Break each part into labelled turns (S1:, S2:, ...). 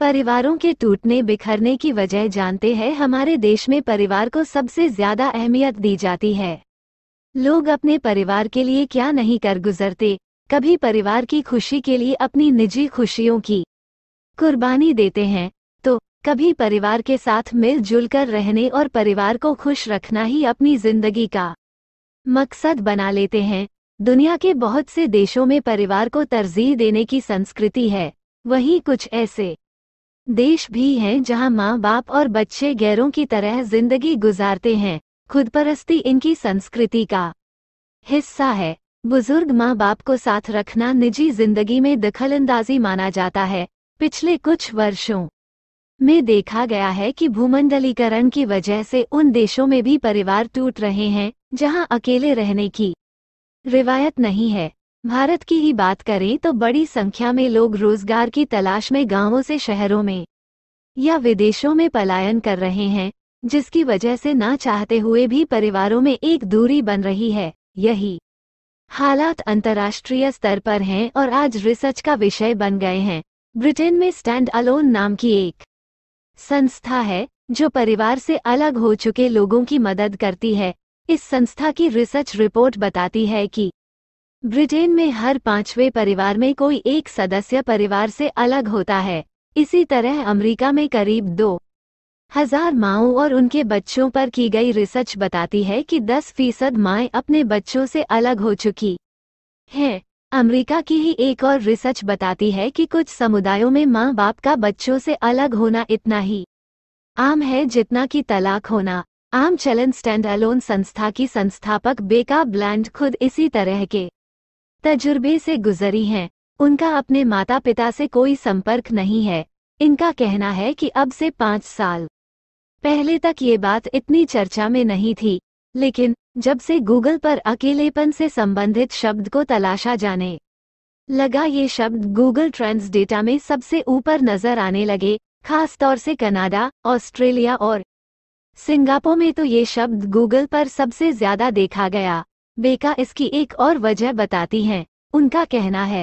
S1: परिवारों के टूटने बिखरने की वजह जानते हैं हमारे देश में परिवार को सबसे ज्यादा अहमियत दी जाती है लोग अपने परिवार के लिए क्या नहीं कर गुजरते कभी परिवार की खुशी के लिए अपनी निजी खुशियों की कुर्बानी देते हैं तो कभी परिवार के साथ मिलजुल कर रहने और परिवार को खुश रखना ही अपनी जिंदगी का मकसद बना लेते हैं दुनिया के बहुत से देशों में परिवार को तरजीह देने की संस्कृति है वही कुछ ऐसे देश भी हैं जहां माँ बाप और बच्चे गैरों की तरह जिंदगी गुजारते हैं खुदपरस्ती इनकी संस्कृति का हिस्सा है बुजुर्ग माँ बाप को साथ रखना निजी जिंदगी में दखलंदाजी माना जाता है पिछले कुछ वर्षों में देखा गया है कि भूमंडलीकरण की वजह से उन देशों में भी परिवार टूट रहे हैं जहां अकेले रहने की रिवायत नहीं है भारत की ही बात करें तो बड़ी संख्या में लोग रोजगार की तलाश में गांवों से शहरों में या विदेशों में पलायन कर रहे हैं जिसकी वजह से ना चाहते हुए भी परिवारों में एक दूरी बन रही है यही हालात अंतर्राष्ट्रीय स्तर पर हैं और आज रिसर्च का विषय बन गए हैं ब्रिटेन में स्टैंड अलोन नाम की एक संस्था है जो परिवार से अलग हो चुके लोगों की मदद करती है इस संस्था की रिसर्च रिपोर्ट बताती है कि ब्रिटेन में हर पांचवें परिवार में कोई एक सदस्य परिवार से अलग होता है इसी तरह अमेरिका में करीब दो हजार माओ और उनके बच्चों पर की गई रिसर्च बताती है कि 10 फीसद माए अपने बच्चों से अलग हो चुकी हैं अमेरिका की ही एक और रिसर्च बताती है कि कुछ समुदायों में माँ बाप का बच्चों से अलग होना इतना ही आम है जितना कि तलाक होना आम चलन स्टैंड अलोन संस्था की संस्थापक बेका ब्लैंड खुद इसी तरह के तजुर्बे से गुजरी हैं उनका अपने माता पिता से कोई संपर्क नहीं है इनका कहना है कि अब से पाँच साल पहले तक ये बात इतनी चर्चा में नहीं थी लेकिन जब से गूगल पर अकेलेपन से संबंधित शब्द को तलाशा जाने लगा ये शब्द गूगल ट्रेंड्स डेटा में सबसे ऊपर नजर आने लगे खास तौर से कनाडा ऑस्ट्रेलिया और सिंगापुर में तो ये शब्द गूगल पर सबसे ज्यादा देखा गया बेका इसकी एक और वजह बताती हैं उनका कहना है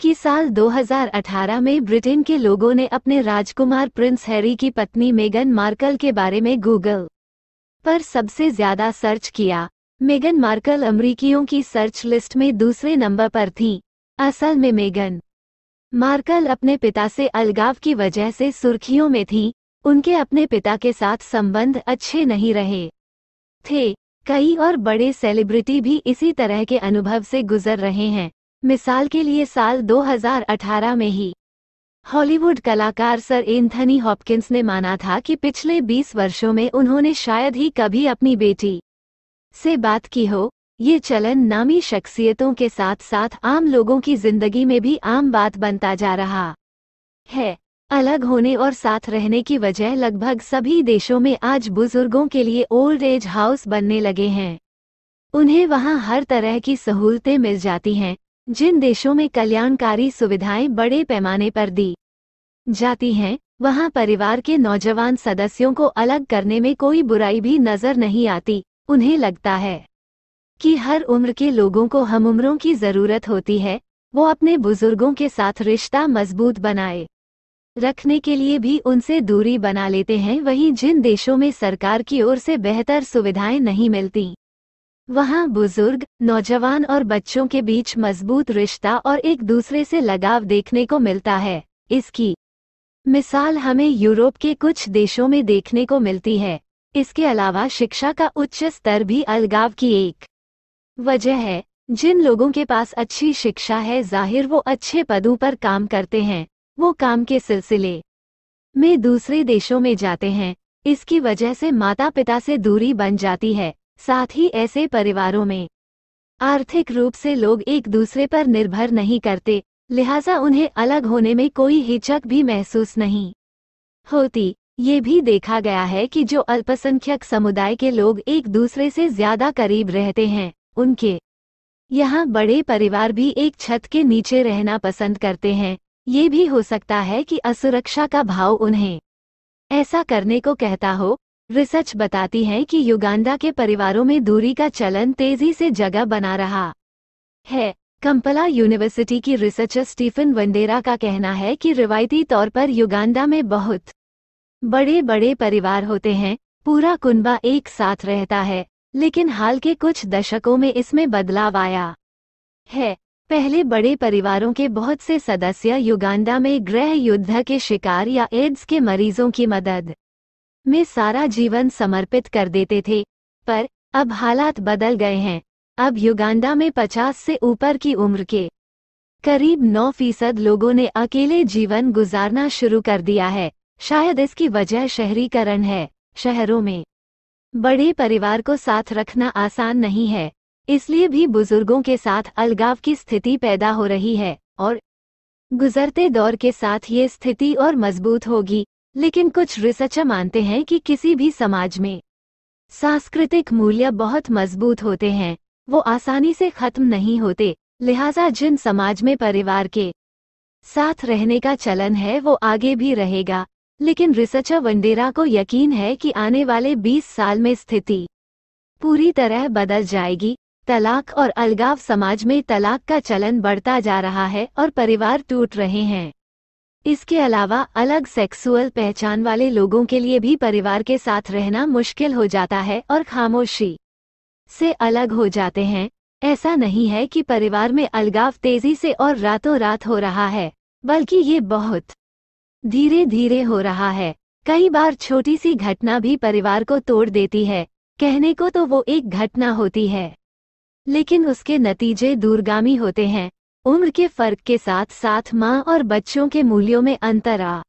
S1: कि साल 2018 में ब्रिटेन के लोगों ने अपने राजकुमार प्रिंस हैरी की पत्नी मेगन मार्कल के बारे में गूगल पर सबसे ज्यादा सर्च किया मेगन मार्कल अमरीकियों की सर्च लिस्ट में दूसरे नंबर पर थी असल में मेगन मार्कल अपने पिता से अलगाव की वजह से सुर्खियों में थी उनके अपने पिता के साथ संबंध अच्छे नहीं रहे थे कई और बड़े सेलिब्रिटी भी इसी तरह के अनुभव से गुजर रहे हैं मिसाल के लिए साल 2018 में ही हॉलीवुड कलाकार सर एंथनी हॉपकिंस ने माना था कि पिछले 20 वर्षों में उन्होंने शायद ही कभी अपनी बेटी से बात की हो ये चलन नामी शख्सियतों के साथ साथ आम लोगों की जिंदगी में भी आम बात बनता जा रहा है अलग होने और साथ रहने की वजह लगभग सभी देशों में आज बुजुर्गों के लिए ओल्ड एज हाउस बनने लगे हैं उन्हें वहां हर तरह की सहूलतें मिल जाती हैं जिन देशों में कल्याणकारी सुविधाएं बड़े पैमाने पर दी जाती हैं वहां परिवार के नौजवान सदस्यों को अलग करने में कोई बुराई भी नजर नहीं आती उन्हें लगता है कि हर उम्र के लोगों को हम उम्रों की जरूरत होती है वो अपने बुजुर्गों के साथ रिश्ता मजबूत बनाए रखने के लिए भी उनसे दूरी बना लेते हैं वहीं जिन देशों में सरकार की ओर से बेहतर सुविधाएं नहीं मिलती वहां बुजुर्ग नौजवान और बच्चों के बीच मजबूत रिश्ता और एक दूसरे से लगाव देखने को मिलता है इसकी मिसाल हमें यूरोप के कुछ देशों में देखने को मिलती है इसके अलावा शिक्षा का उच्च स्तर भी अलगाव की एक वजह है जिन लोगों के पास अच्छी शिक्षा है जाहिर वो अच्छे पदों पर काम करते हैं वो काम के सिलसिले में दूसरे देशों में जाते हैं इसकी वजह से माता पिता से दूरी बन जाती है साथ ही ऐसे परिवारों में आर्थिक रूप से लोग एक दूसरे पर निर्भर नहीं करते लिहाजा उन्हें अलग होने में कोई हिचक भी महसूस नहीं होती ये भी देखा गया है कि जो अल्पसंख्यक समुदाय के लोग एक दूसरे से ज्यादा करीब रहते हैं उनके यहाँ बड़े परिवार भी एक छत के नीचे रहना पसंद करते हैं ये भी हो सकता है कि असुरक्षा का भाव उन्हें ऐसा करने को कहता हो रिसर्च बताती है कि युगांडा के परिवारों में दूरी का चलन तेजी से जगह बना रहा है कंपला यूनिवर्सिटी की रिसर्चर स्टीफन वंडेरा का कहना है कि रिवायती तौर पर युगांडा में बहुत बड़े बड़े परिवार होते हैं पूरा कुनबा एक साथ रहता है लेकिन हाल के कुछ दशकों में इसमें बदलाव आया है पहले बड़े परिवारों के बहुत से सदस्य युगांडा में गृह युद्ध के शिकार या एड्स के मरीजों की मदद में सारा जीवन समर्पित कर देते थे पर अब हालात बदल गए हैं अब युगांडा में 50 से ऊपर की उम्र के करीब 9 फीसद लोगों ने अकेले जीवन गुजारना शुरू कर दिया है शायद इसकी वजह शहरीकरण है शहरों में बड़े परिवार को साथ रखना आसान नहीं है इसलिए भी बुजुर्गों के साथ अलगाव की स्थिति पैदा हो रही है और गुजरते दौर के साथ ये स्थिति और मजबूत होगी लेकिन कुछ रिसर्च मानते हैं कि किसी भी समाज में सांस्कृतिक मूल्य बहुत मजबूत होते हैं वो आसानी से खत्म नहीं होते लिहाजा जिन समाज में परिवार के साथ रहने का चलन है वो आगे भी रहेगा लेकिन रिसर्च वंडेरा को यकीन है कि आने वाले 20 साल में स्थिति पूरी तरह बदल जाएगी तलाक और अलगाव समाज में तलाक का चलन बढ़ता जा रहा है और परिवार टूट रहे हैं इसके अलावा अलग सेक्सुअल पहचान वाले लोगों के लिए भी परिवार के साथ रहना मुश्किल हो जाता है और खामोशी से अलग हो जाते हैं ऐसा नहीं है कि परिवार में अलगाव तेजी से और रातों रात हो रहा है बल्कि ये बहुत धीरे धीरे हो रहा है कई बार छोटी सी घटना भी परिवार को तोड़ देती है कहने को तो वो एक घटना होती है लेकिन उसके नतीजे दूरगामी होते हैं उम्र के फर्क के साथ साथ माँ और बच्चों के मूल्यों में अंतर आ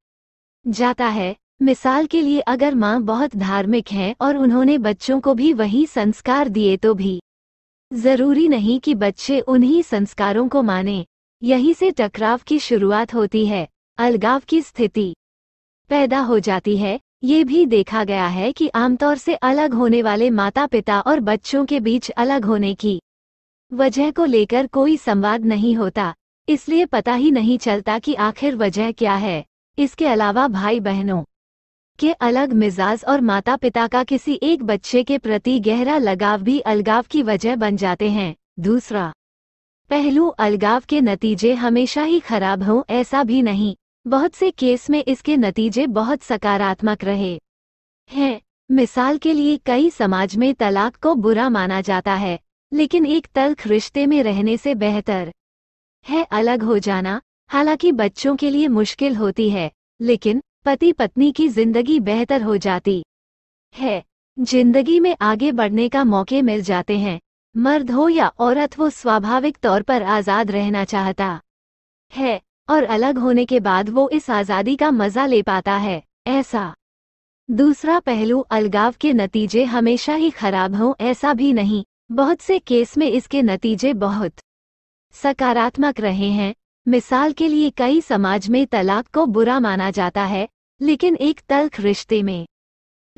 S1: जाता है मिसाल के लिए अगर माँ बहुत धार्मिक हैं और उन्होंने बच्चों को भी वही संस्कार दिए तो भी जरूरी नहीं कि बच्चे उन्हीं संस्कारों को माने यहीं से टकराव की शुरुआत होती है अलगाव की स्थिति पैदा हो जाती है ये भी देखा गया है कि आमतौर से अलग होने वाले माता पिता और बच्चों के बीच अलग होने की वजह को लेकर कोई संवाद नहीं होता इसलिए पता ही नहीं चलता कि आखिर वजह क्या है इसके अलावा भाई बहनों के अलग मिजाज और माता पिता का किसी एक बच्चे के प्रति गहरा लगाव भी अलगाव की वजह बन जाते हैं दूसरा पहलू अलगाव के नतीजे हमेशा ही खराब हों ऐसा भी नहीं बहुत से केस में इसके नतीजे बहुत सकारात्मक रहे हैं मिसाल के लिए कई समाज में तलाक को बुरा माना जाता है लेकिन एक तल्ख रिश्ते में रहने से बेहतर है अलग हो जाना हालांकि बच्चों के लिए मुश्किल होती है लेकिन पति पत्नी की जिंदगी बेहतर हो जाती है जिंदगी में आगे बढ़ने का मौके मिल जाते हैं मर्द हो या औरत वो स्वाभाविक तौर पर आज़ाद रहना चाहता है और अलग होने के बाद वो इस आज़ादी का मज़ा ले पाता है ऐसा दूसरा पहलू अलगाव के नतीजे हमेशा ही खराब हों ऐसा भी नहीं बहुत से केस में इसके नतीजे बहुत सकारात्मक रहे हैं मिसाल के लिए कई समाज में तलाक को बुरा माना जाता है लेकिन एक तल्ख रिश्ते में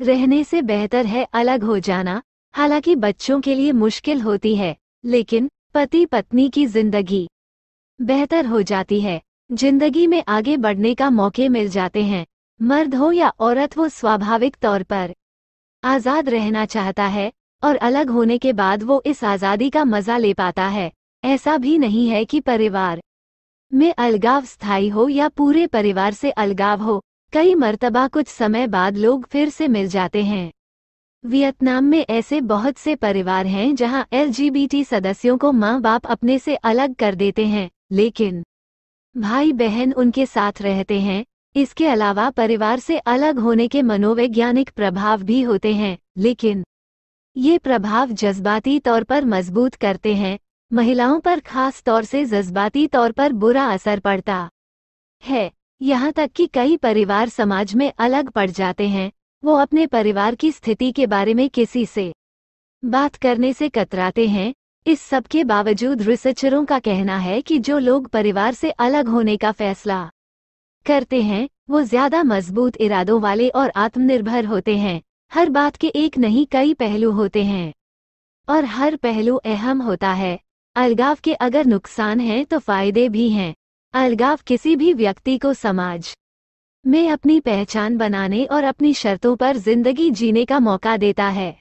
S1: रहने से बेहतर है अलग हो जाना हालांकि बच्चों के लिए मुश्किल होती है लेकिन पति पत्नी की जिंदगी बेहतर हो जाती है जिंदगी में आगे बढ़ने का मौके मिल जाते हैं मर्द हो या औरत वो स्वाभाविक तौर पर आज़ाद रहना चाहता है और अलग होने के बाद वो इस आज़ादी का मज़ा ले पाता है ऐसा भी नहीं है कि परिवार में अलगाव स्थायी हो या पूरे परिवार से अलगाव हो कई मर्तबा कुछ समय बाद लोग फिर से मिल जाते हैं वियतनाम में ऐसे बहुत से परिवार हैं जहां एल सदस्यों को माँ बाप अपने से अलग कर देते हैं लेकिन भाई बहन उनके साथ रहते हैं इसके अलावा परिवार से अलग होने के मनोवैज्ञानिक प्रभाव भी होते हैं लेकिन ये प्रभाव जज्बाती तौर पर मजबूत करते हैं महिलाओं पर खास तौर से जज्बाती तौर पर बुरा असर पड़ता है यहाँ तक कि कई परिवार समाज में अलग पड़ जाते हैं वो अपने परिवार की स्थिति के बारे में किसी से बात करने से कतराते हैं इस सब के बावजूद रिसर्चरों का कहना है कि जो लोग परिवार से अलग होने का फैसला करते हैं वो ज्यादा मजबूत इरादों वाले और आत्मनिर्भर होते हैं हर बात के एक नहीं कई पहलू होते हैं और हर पहलू अहम होता है अलगाव के अगर नुकसान हैं तो फायदे भी हैं अलगाव किसी भी व्यक्ति को समाज में अपनी पहचान बनाने और अपनी शर्तों पर जिंदगी जीने का मौका देता है